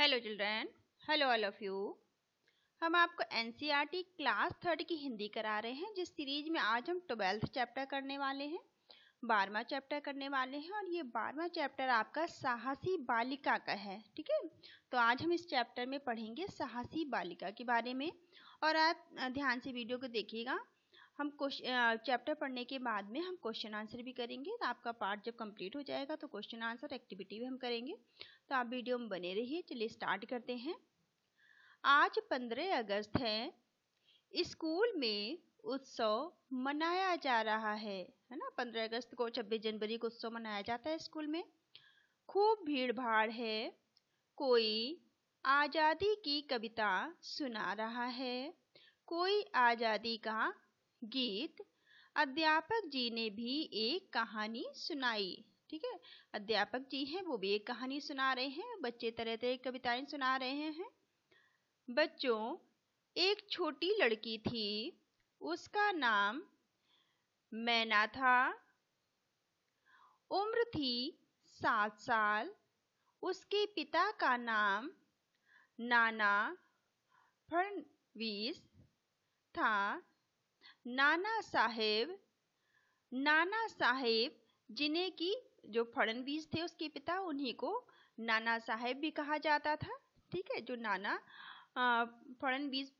hello children hello all of you हम आपको N class third की हिंदी करा रहे हैं जिस सीरीज में आज हम ट्वेल्थ चैप्टर करने वाले हैं बारहवा चैप्टर करने वाले हैं और ये बारहवा चैप्टर आपका साहसी बालिका का है ठीक है तो आज हम इस चैप्टर में पढ़ेंगे साहसी बालिका के बारे में और आप ध्यान से वीडियो को देखिएगा हम चैप्टर पढ़ने के बाद में हम क्वेश्चन आंसर भी करेंगे तो आपका पार्ट जब कंप्लीट हो जाएगा तो क्वेश्चन आंसर एक्टिविटी भी हम करेंगे तो आप वीडियो में बने रहिए चलिए स्टार्ट करते हैं आज 15 अगस्त है स्कूल में उत्सव मनाया जा रहा है है ना 15 अगस्त को 26 जनवरी को उत्सव मनाया जाता है स्कूल में खूब भीड़ भाड़ है कोई आज़ादी की कविता सुना रहा है कोई आज़ादी का गीत अध्यापक जी ने भी एक कहानी सुनाई ठीक है अध्यापक जी हैं वो भी एक कहानी सुना रहे हैं बच्चे तरह तरह की कविताएं सुना रहे हैं बच्चों एक छोटी लड़की थी उसका नाम मैना था उम्र थी सात साल उसके पिता का नाम नाना फडवीस था नाना साहेब नाना साहेब जिन्हें की जो फड़नवीस थे उसके पिता उन्हीं को नाना साहेब भी कहा जाता था ठीक है जो नाना फड़नवीस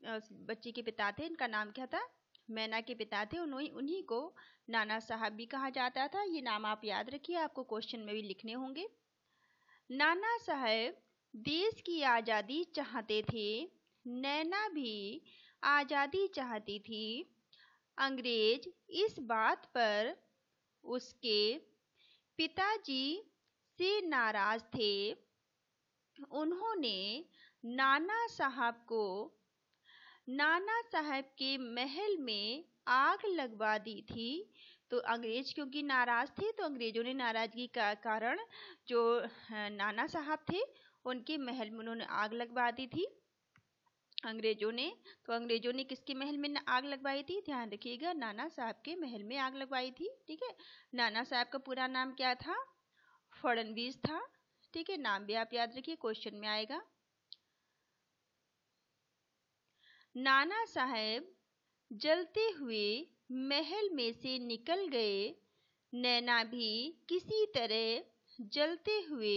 बच्चे के पिता थे इनका नाम क्या था मैना के पिता थे उन्हीं उन्हीं को नाना साहब भी कहा जाता था ये नाम आप याद रखिए आपको क्वेश्चन में भी लिखने होंगे नाना साहेब देश की आज़ादी चाहते थे नैना भी आज़ादी चाहती थी अंग्रेज इस बात पर उसके पिताजी से नाराज थे उन्होंने नाना साहब को नाना साहब के महल में आग लगवा दी थी तो अंग्रेज क्योंकि नाराज थे तो अंग्रेजों ने नाराजगी का कारण जो नाना साहब थे उनके महल में उन्होंने आग लगवा दी थी अंग्रेजों ने तो अंग्रेजों ने किसके महल में आग लगवाई थी ध्यान रखिएगा नाना साहब के महल में आग लगवाई थी ठीक है नाना साहब का पूरा नाम क्या था फड़नवीस था ठीक है नाम भी आप याद रखिए क्वेश्चन में आएगा नाना साहेब जलते हुए महल में से निकल गए नैना भी किसी तरह जलते हुए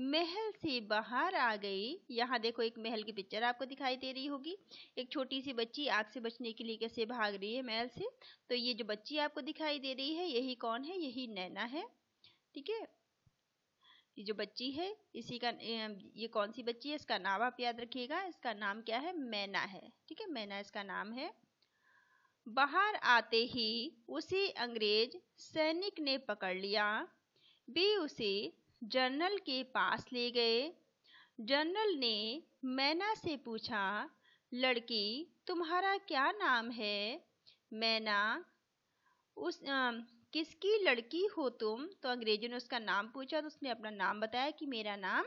महल से बाहर आ गई यहाँ देखो एक महल की पिक्चर आपको दिखाई दे रही होगी एक छोटी सी बच्ची आग से बचने के लिए कैसे भाग रही है महल से तो ये जो बच्ची आपको दिखाई दे रही है यही कौन है यही नैना है ठीक है ये जो बच्ची है इसी का ये कौन सी बच्ची है इसका नाम आप याद रखिएगा इसका नाम क्या है मैना है ठीक है मैना इसका नाम है बाहर आते ही उसे अंग्रेज सैनिक ने पकड़ लिया भी उसे जनरल के पास ले गए जनरल ने मैना से पूछा लड़की तुम्हारा क्या नाम है मैना उस आ, किसकी लड़की हो तुम तो अंग्रेजों ने उसका नाम पूछा तो उसने अपना नाम बताया कि मेरा नाम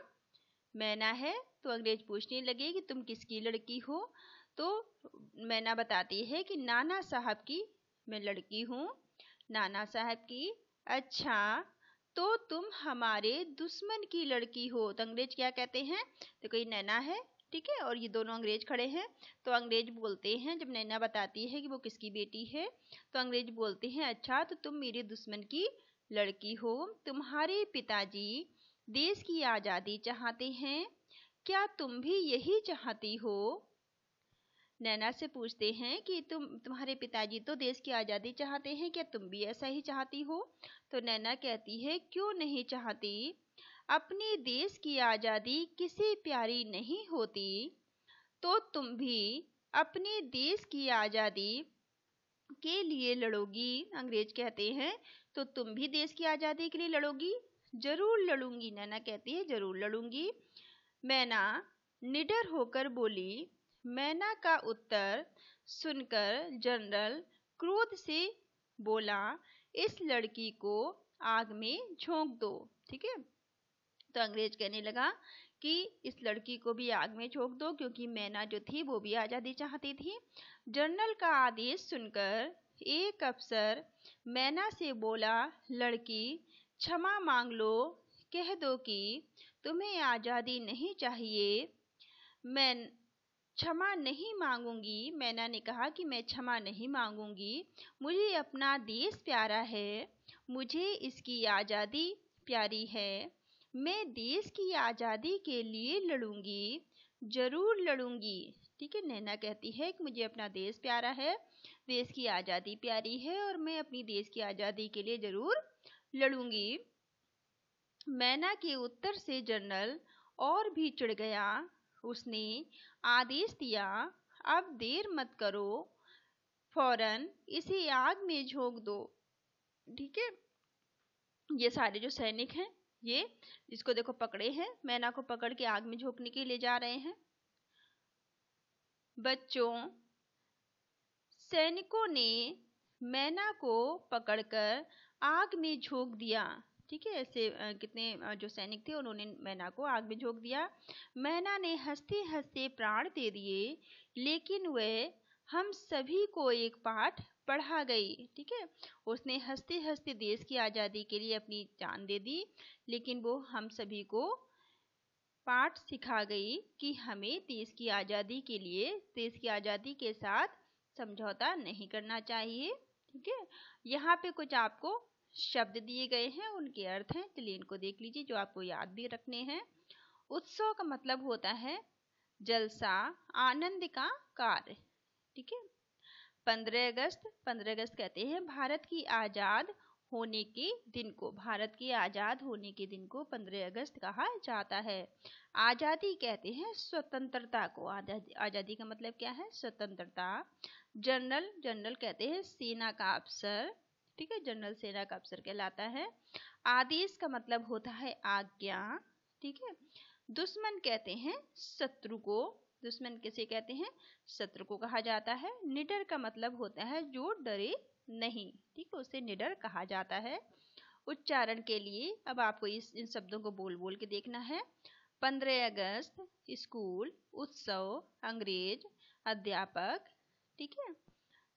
मैना है तो अंग्रेज पूछने लगे कि तुम किसकी लड़की हो तो मैना बताती है कि नाना साहब की मैं लड़की हूँ नाना साहब की अच्छा तो तुम हमारे दुश्मन की लड़की हो तो अंग्रेज क्या कहते हैं तो कोई नैना है ठीक है और ये दोनों अंग्रेज खड़े हैं तो अंग्रेज बोलते हैं जब नैना बताती है कि वो किसकी बेटी है तो अंग्रेज बोलते हैं अच्छा तो तुम मेरे दुश्मन की लड़की हो तुम्हारे पिताजी देश की आज़ादी चाहते हैं क्या तुम भी यही चाहती हो नैना से पूछते हैं कि तुम तुम्हारे पिताजी तो देश की आज़ादी चाहते हैं क्या तुम भी ऐसा ही चाहती हो तो नैना कहती है क्यों नहीं चाहती अपने देश की आज़ादी किसी प्यारी नहीं होती तो तुम भी अपने देश की आज़ादी के लिए लड़ोगी अंग्रेज कहते हैं तो तुम भी देश की आज़ादी के लिए लड़ोगी जरूर लड़ूंगी नैना कहती है जरूर लड़ूंगी मैना निडर होकर बोली मैना का उत्तर सुनकर जनरल क्रोध से बोला इस लड़की को आग में झोंक दो ठीक है तो अंग्रेज कहने लगा कि इस लड़की को भी आग में झोंक दो क्योंकि मैना जो थी वो भी आज़ादी चाहती थी जनरल का आदेश सुनकर एक अफसर मैना से बोला लड़की क्षमा मांग लो कह दो कि तुम्हें आज़ादी नहीं चाहिए मैं क्षमा नहीं मांगूंगी मैना ने कहा कि मैं क्षमा नहीं मांगूंगी मुझे अपना देश प्यारा है मुझे इसकी आज़ादी प्यारी है मैं देश की आज़ादी के लिए लड़ूंगी ज़रूर लड़ूंगी ठीक है नैना कहती है कि मुझे अपना देश प्यारा है देश की आज़ादी प्यारी है और मैं अपनी देश की आज़ादी के लिए ज़रूर लड़ूंगी मैना के उत्तर से जनरल और भी चिड़ गया उसने आदेश दिया अब देर मत करो फौरन इसे आग में झोंक दो ठीक है ये सारे जो सैनिक हैं ये इसको देखो पकड़े हैं मैना को पकड़ के आग में झोंकने के लिए जा रहे हैं बच्चों सैनिकों ने मैना को पकड़कर आग में झोंक दिया ठीक है ऐसे कितने जो सैनिक थे उन्होंने मैना को आग में झोंक दिया मैना ने हंसते हंसते प्राण दे दिए लेकिन वह हम सभी को एक पाठ पढ़ा गई ठीक है उसने हंसते हंसते देश की आज़ादी के लिए अपनी जान दे दी लेकिन वो हम सभी को पाठ सिखा गई कि हमें देश की आज़ादी के लिए देश की आज़ादी के साथ समझौता नहीं करना चाहिए ठीक है यहाँ पे कुछ आपको शब्द दिए गए हैं उनके अर्थ हैं चलिए इनको देख लीजिए जो आपको याद भी रखने हैं उत्सव का मतलब होता है जलसा आनंद का कार्य ठीक है पंद्रह अगस्त पंद्रह अगस्त कहते हैं भारत की आज़ाद होने के दिन को भारत के आज़ाद होने के दिन को पंद्रह अगस्त कहा जाता है आज़ादी कहते हैं स्वतंत्रता को आज़ादी आज़ादी का मतलब क्या है स्वतंत्रता जनरल जनरल कहते हैं सेना का अफसर ठीक है जनरल सेना का अफसर कहलाता है आदेश का मतलब होता है आज्ञा ठीक है दुश्मन कहते हैं शत्रु को दुश्मन किसे कहते हैं शत्रु को कहा जाता है निडर का मतलब होता है जो डरे नहीं ठीक है उसे निडर कहा जाता है उच्चारण के लिए अब आपको इस इन शब्दों को बोल बोल के देखना है पंद्रह अगस्त स्कूल उत्सव अंग्रेज अध्यापक ठीक है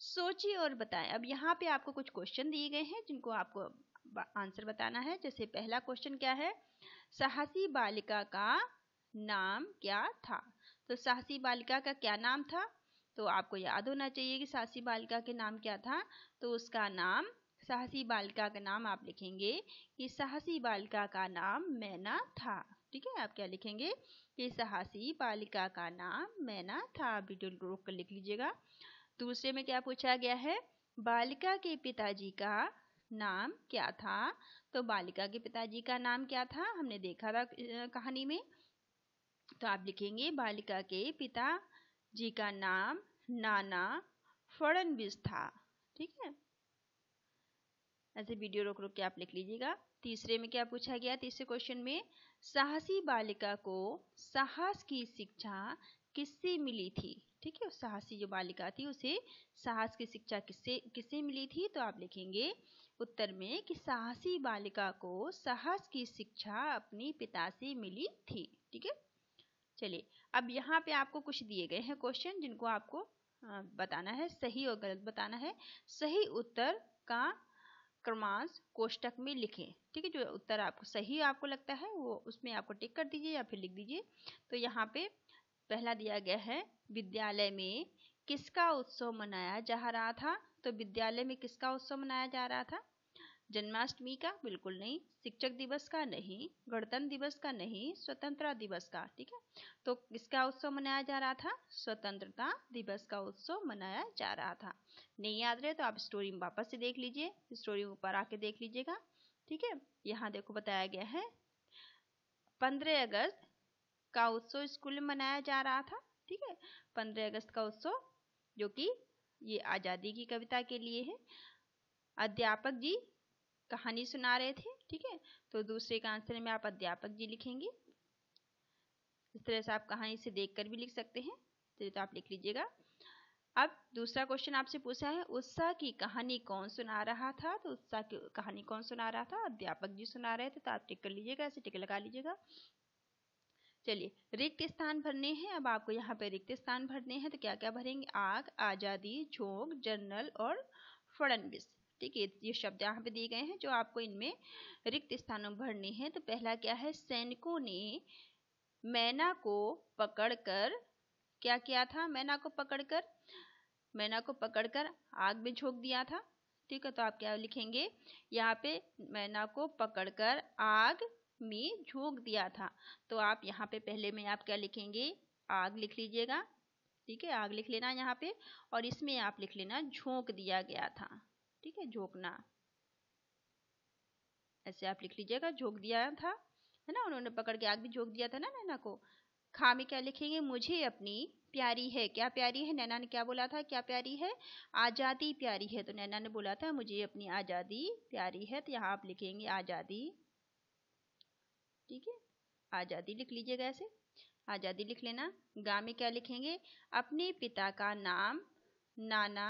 सोचिए और बताएं अब यहाँ पे आपको कुछ क्वेश्चन दिए गए हैं जिनको आपको आंसर बताना है जैसे पहला क्वेश्चन क्या है साहसी बालिका का नाम क्या था तो साहसी बालिका का क्या नाम था तो आपको याद होना चाहिए कि साहसी बालिका के नाम क्या था तो उसका नाम साहसी बालिका का नाम आप लिखेंगे कि साहसी बालिका का नाम मैना था ठीक है आप क्या लिखेंगे कि साहसी बालिका का नाम मैना था वीडियो रोक कर लिख लीजिएगा दूसरे में क्या पूछा गया है बालिका के पिताजी का नाम क्या था तो बालिका के पिताजी का नाम क्या था हमने देखा था कहानी में तो आप लिखेंगे बालिका के पिता जी का नाम नाना फड़नबिस था ठीक है ऐसे वीडियो रोक रोक के आप लिख लीजिएगा तीसरे में क्या पूछा गया तीसरे क्वेश्चन में साहसी बालिका को साहस की शिक्षा किससे मिली थी ठीक है साहसी जो बालिका थी उसे साहस की शिक्षा किससे किससे मिली थी तो आप लिखेंगे उत्तर में कि साहसी बालिका को साहस की शिक्षा अपने पिता से मिली थी ठीक है चलिए अब यहाँ पे आपको कुछ दिए गए हैं क्वेश्चन जिनको आपको बताना है सही और गलत बताना है सही उत्तर का क्रमांश कोष्टक में लिखें ठीक है जो उत्तर आपको सही आपको लगता है वो उसमें आपको टिक कर दीजिए या फिर लिख दीजिए तो यहाँ पे पहला दिया गया है विद्यालय में किसका उत्सव मनाया जा रहा था तो विद्यालय में किसका उत्सव मनाया जा रहा था जन्माष्टमी का बिल्कुल नहीं शिक्षक दिवस का नहीं गणतंत्र दिवस का नहीं स्वतंत्रता दिवस का ठीक है तो किसका उत्सव मनाया जा रहा था स्वतंत्रता दिवस का उत्सव मनाया जा रहा था नहीं याद रहे तो आप स्टोरी में वापस से देख लीजिए स्टोरी में ऊपर आके देख लीजिएगा ठीक है यहाँ देखो बताया गया है पंद्रह अगस्त का उत्सव स्कूल में मनाया जा रहा था ठीक है पंद्रह अगस्त का उत्सव जो कि ये आज़ादी की कविता के लिए है अध्यापक जी कहानी सुना रहे थे ठीक है तो दूसरे का आंसर में आप अध्यापक जी लिखेंगे इस तरह से आप कहानी से देखकर भी लिख सकते हैं चलिए तो आप लिख लीजिएगा अब दूसरा क्वेश्चन आपसे पूछा है उत्साह की कहानी कौन सुना रहा था तो उत्साह की कहानी कौन सुना रहा था अध्यापक जी सुना रहे थे तो आप टिक कर लीजिएगा ऐसे टिक लगा लीजिएगा चलिए रिक्त स्थान भरने हैं अब आपको यहाँ पे रिक्त स्थान भरने हैं तो क्या क्या भरेंगे आग आज़ादी झोंक जर्नल और फडनविस ठीक है ये शब्द यहाँ पे दिए गए हैं जो आपको इनमें रिक्त स्थानों भरने हैं तो पहला क्या है सैनिकों ने मैना को पकड़कर क्या किया था मैना को पकड़कर मैना को पकड़कर आग में झोंक दिया था ठीक है तो आप क्या लिखेंगे यहाँ पे मैना को पकड़कर आग में झोंक दिया था तो आप यहाँ पे पहले में आप क्या लिखेंगे आग लिख लीजिएगा ठीक है आग लिख लेना यहाँ पे और इसमें आप लिख लेना झोंक दिया गया था ठीक है झोंकना ऐसे आप लिख लीजिएगा झोंक दिया था है ना उन्होंने पकड़ के आग भी झोंक दिया था ना नैना को खा में क्या लिखेंगे मुझे अपनी प्यारी है क्या प्यारी है नैना ने क्या बोला था क्या प्यारी है आज़ादी प्यारी है तो नैना ने बोला था मुझे अपनी आज़ादी प्यारी है तो यहाँ आप लिखेंगे आज़ादी ठीक है आज़ादी लिख लीजिएगा ऐसे आज़ादी लिख लेना गाँव में क्या लिखेंगे अपने पिता का नाम नाना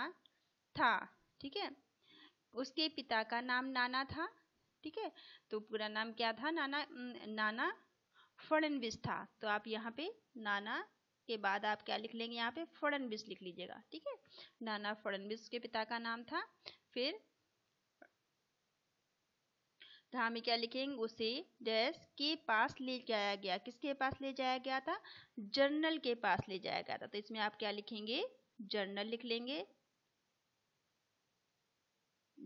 था ठीक है उसके पिता का नाम नाना था ठीक है तो पूरा नाम क्या था नाना नाना फड़नविस था तो आप यहाँ पे नाना के बाद आप क्या लिख लेंगे यहाँ पे फड़नविस लिख लीजिएगा ठीक है नाना फड़नविस के पिता का नाम था फिर तो हम क्या लिखेंगे उसे डैश के पास ले जाया गया किसके पास ले जाया गया था जर्नल के पास ले जाया गया था तो इसमें आप क्या लिखेंगे जर्नल लिख लेंगे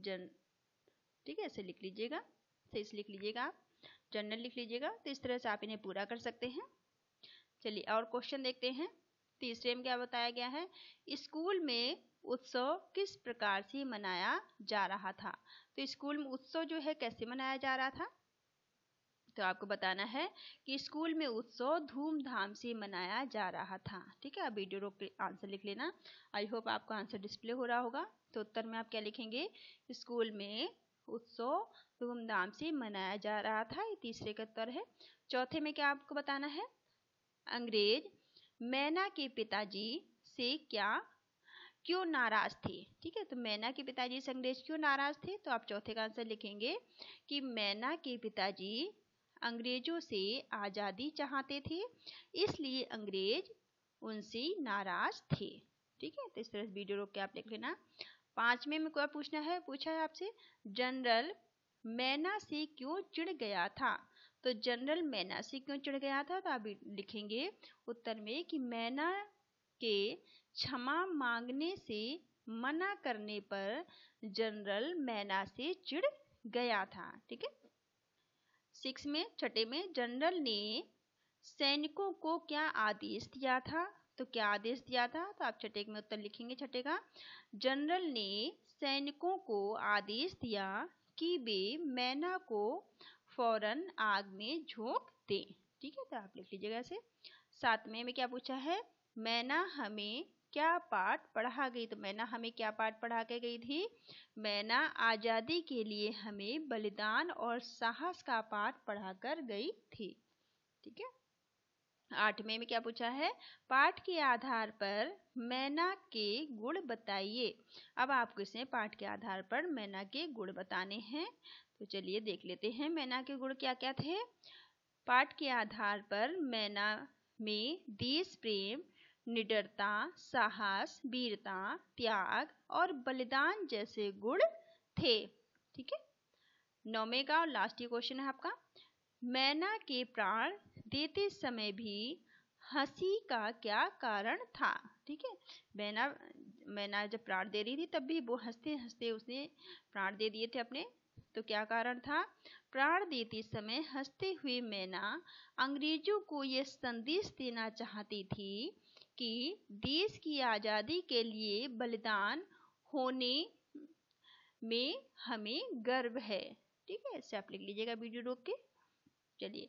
जर्न ठीक है ऐसे लिख लीजिएगा तो से लिख लीजिएगा आप जर्नल लिख लीजिएगा तो इस तरह से आप इन्हें पूरा कर सकते हैं चलिए और क्वेश्चन देखते हैं तीसरे में क्या बताया गया है स्कूल में उत्सव किस प्रकार से मनाया जा रहा था तो स्कूल में उत्सव जो है कैसे मनाया जा रहा था तो आपको बताना है कि स्कूल में उत्सव धूमधाम से मनाया जा रहा था ठीक है अब वीडियो रोक के आंसर लिख लेना आई होप आपका आंसर डिस्प्ले हो रहा होगा तो उत्तर में आप क्या लिखेंगे स्कूल में उत्सव धूमधाम से मनाया जा रहा था ये तीसरे का उत्तर है चौथे में क्या आपको बताना है अंग्रेज मैना के पिताजी से क्या क्यों नाराज थे ठीक है तो मैना के पिताजी से अंग्रेज क्यों नाराज थे तो आप चौथे का आंसर लिखेंगे कि मैना के पिताजी अंग्रेजों से आज़ादी चाहते थे इसलिए अंग्रेज उनसे नाराज थे ठीक है तो इस तरह से वीडियो रोक के आप लिख लेना पांचवें में क्या पूछना है पूछा है आपसे जनरल मैना से क्यों चिड़ गया था तो जनरल मैना से क्यों चिड़ गया था तो आप लिखेंगे उत्तर में कि मैना के क्षमा मांगने से मना करने पर जनरल मैना से चिढ़ गया था ठीक है सिक्स में छठे में जनरल ने सैनिकों को क्या आदेश दिया था तो क्या आदेश दिया था तो आप छठे में उत्तर लिखेंगे छठे का जनरल ने सैनिकों को आदेश दिया कि वे मैना को फौरन आग में झोंक दें ठीक है तो आप लिख लीजिएगा ऐसे सातवें में क्या पूछा है मैना हमें क्या पाठ पढ़ा गई तो मैना हमें क्या पाठ पढ़ा के गई थी मैना आज़ादी के लिए हमें बलिदान और साहस का पाठ पढ़ा कर गई थी ठीक है आठवें में क्या पूछा है पाठ के आधार पर मैना के गुण बताइए अब आपको इसमें पाठ के आधार पर मैना के गुण बताने हैं तो चलिए देख लेते हैं मैना के गुण क्या क्या थे पाठ के आधार पर मैना में देश प्रेम निडरता साहस वीरता त्याग और बलिदान जैसे गुण थे ठीक है नौमेगा और लास्ट क्वेश्चन है आपका मैना के प्राण देते समय भी हंसी का क्या कारण था ठीक है मैना मैना जब प्राण दे रही थी तब भी वो हंसते हंसते उसने प्राण दे दिए थे अपने तो क्या कारण था प्राण देते समय हंसते हुए मैना अंग्रेजों को यह संदेश देना चाहती थी कि देश की आज़ादी के लिए बलिदान होने में हमें गर्व है ठीक है इससे आप लिख लीजिएगा वीडियो रोक के चलिए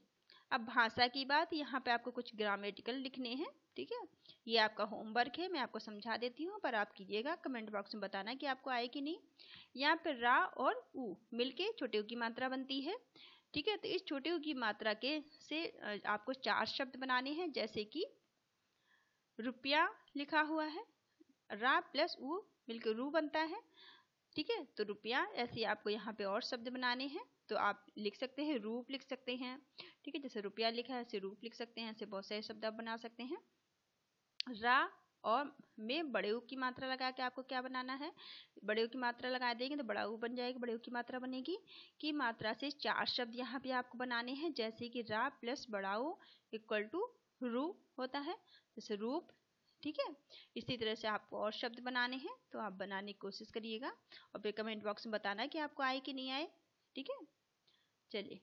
अब भाषा की बात यहाँ पे आपको कुछ ग्रामेटिकल लिखने हैं ठीक है ये आपका होमवर्क है मैं आपको समझा देती हूँ पर आप कीजिएगा कमेंट बॉक्स में बताना कि आपको आए कि नहीं यहाँ पर रा और ऊ मिलके छोटे उ की मात्रा बनती है ठीक है तो इस छोटे उ की मात्रा के से आपको चार शब्द बनाने हैं जैसे कि रुपया लिखा हुआ है रा प्लस ऊ मिलकर रू बनता है ठीक है तो रुपया ऐसे आपको यहाँ पे और शब्द बनाने हैं तो आप लिख सकते हैं रूप लिख सकते हैं ठीक है जैसे रुपया लिखा है ऐसे रूप लिख सकते हैं ऐसे बहुत सारे शब्द आप बना सकते हैं रा और में बड़े ऊ की मात्रा लगा के आपको क्या बनाना है बड़े ऊ की मात्रा लगा देंगे तो बड़ा ऊ बन जाएगी बड़े ऊ की मात्रा बनेगी की मात्रा से चार शब्द यहाँ पे आपको बनाने हैं जैसे कि रा प्लस बड़ा ऊ इक्वल टू रू होता है जैसे रूप ठीक है इसी तरह से आपको और शब्द बनाने हैं तो आप बनाने की कोशिश करिएगा और फिर कमेंट बॉक्स में बताना कि आपको आए कि नहीं आए ठीक है चलिए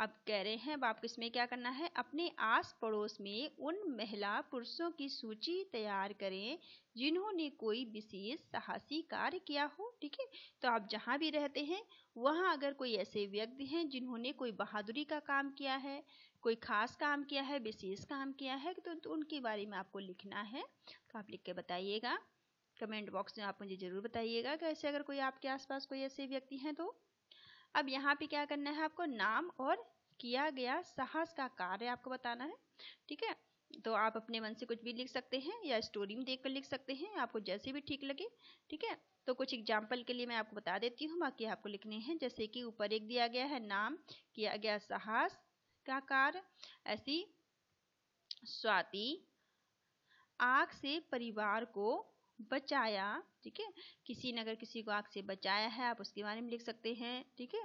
आप कह रहे हैं अब आपको इसमें क्या करना है अपने आस पड़ोस में उन महिला पुरुषों की सूची तैयार करें जिन्होंने कोई विशेष साहसी कार्य किया हो ठीक है तो आप जहाँ भी रहते हैं वहाँ अगर कोई ऐसे व्यक्ति हैं जिन्होंने कोई बहादुरी का काम किया है कोई खास काम किया है विशेष काम किया है तो, तो उनके बारे में आपको लिखना है तो आप लिख के बताइएगा कमेंट बॉक्स में आप मुझे ज़रूर बताइएगा कि ऐसे अगर कोई आपके आसपास कोई ऐसे व्यक्ति हैं तो अब यहाँ पे क्या करना है आपको नाम और किया गया साहस का कार्य आपको बताना है ठीक है तो आप अपने मन से कुछ भी लिख सकते हैं या स्टोरी में देख कर लिख सकते हैं आपको जैसे भी ठीक लगे ठीक है तो कुछ एग्जाम्पल के लिए मैं आपको बता देती हूँ बाकी आपको लिखने हैं जैसे कि ऊपर एक दिया गया है नाम किया गया साहस कार ऐसी स्वाति आग से परिवार को बचाया ठीक है किसी ने अगर किसी को आग से बचाया है आप उसके बारे में लिख सकते हैं ठीक है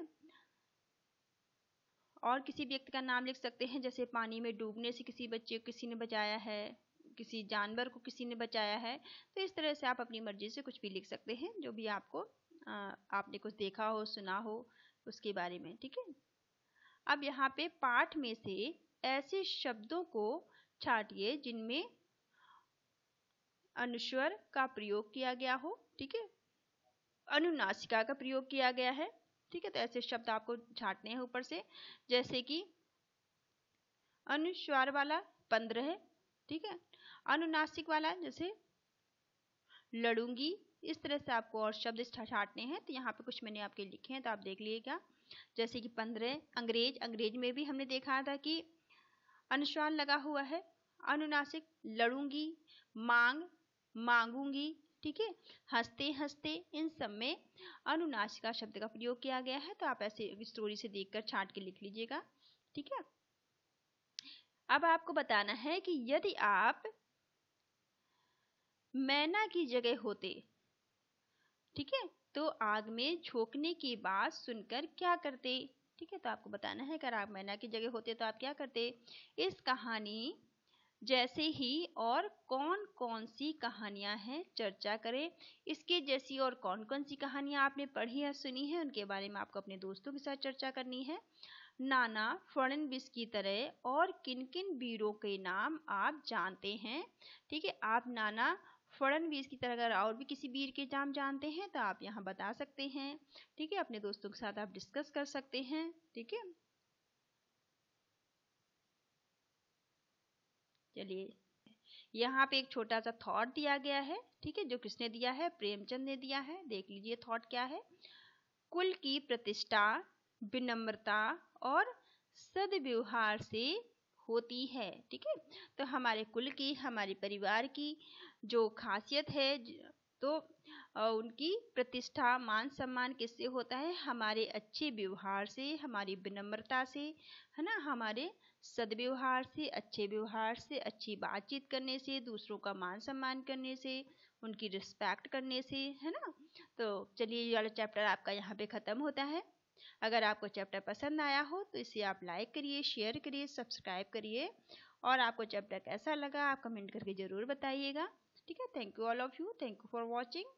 और किसी व्यक्ति का नाम लिख सकते हैं जैसे पानी में डूबने से किसी बच्चे को किसी ने बचाया है किसी जानवर को किसी ने बचाया है तो इस तरह से आप अपनी मर्जी से कुछ भी लिख सकते हैं जो भी आपको आ, आपने कुछ देखा हो सुना हो उसके बारे में ठीक है अब यहाँ पे पाठ में से ऐसे शब्दों को छाटिए जिनमें अनुस्वर का प्रयोग किया गया हो ठीक है अनुनासिका का प्रयोग किया गया है ठीक है तो ऐसे शब्द आपको छाटने हैं ऊपर से जैसे कि अनुस्वार वाला पंद्रह है ठीक है अनुनासिक वाला जैसे लड़ूंगी इस तरह से आपको और शब्द छाटने हैं तो यहाँ पे कुछ मैंने आपके लिखे हैं तो आप देख लीजिएगा जैसे कि पंद्रह अंग्रेज अंग्रेज में भी हमने देखा था कि अनुस्वार लगा हुआ है अनुनासिक लड़ूंगी मांग मांगूंगी ठीक है हंसते हंसते इन सब में अनुनासिका शब्द का प्रयोग किया गया है तो आप ऐसे स्टोरी से देखकर छांट के लिख लीजिएगा ठीक है अब आपको बताना है कि यदि आप मैना की जगह होते ठीक है तो आग में झोंकने की बात सुनकर क्या करते ठीक है तो आपको बताना है अगर आप मैना की जगह होते तो आप क्या करते इस कहानी जैसे ही और कौन कौन सी कहानियां हैं चर्चा करें इसके जैसी और कौन कौन सी कहानियां आपने पढ़ी या सुनी है उनके बारे में आपको अपने दोस्तों के साथ चर्चा करनी है नाना फडनविस की तरह और किन किन वीरों के नाम आप जानते हैं ठीक है आप नाना फ़ौरन की तरह अगर और भी किसी बीर के नाम जानते हैं तो आप यहाँ बता सकते हैं ठीक है अपने दोस्तों के साथ आप डिस्कस कर सकते हैं ठीक है चलिए यहाँ पे एक छोटा सा थॉट दिया गया है ठीक है जो किसने दिया है प्रेमचंद ने दिया है देख लीजिए थॉट क्या है कुल की प्रतिष्ठा विनम्रता और सदव्यवहार से होती है ठीक है तो हमारे कुल की हमारे परिवार की जो खासियत है तो उनकी प्रतिष्ठा मान सम्मान किससे होता है हमारे अच्छे व्यवहार से हमारी विनम्रता से है ना हमारे सदव्यवहार से अच्छे व्यवहार से अच्छी बातचीत करने से दूसरों का मान सम्मान करने से उनकी रिस्पेक्ट करने से है ना तो चलिए ये वाला चैप्टर आपका यहाँ पे ख़त्म होता है अगर आपको चैप्टर पसंद आया हो तो इसे आप लाइक करिए शेयर करिए सब्सक्राइब करिए और आपको चैप्टर कैसा लगा आप कमेंट करके ज़रूर बताइएगा ठीक है thank you all of you thank you for watching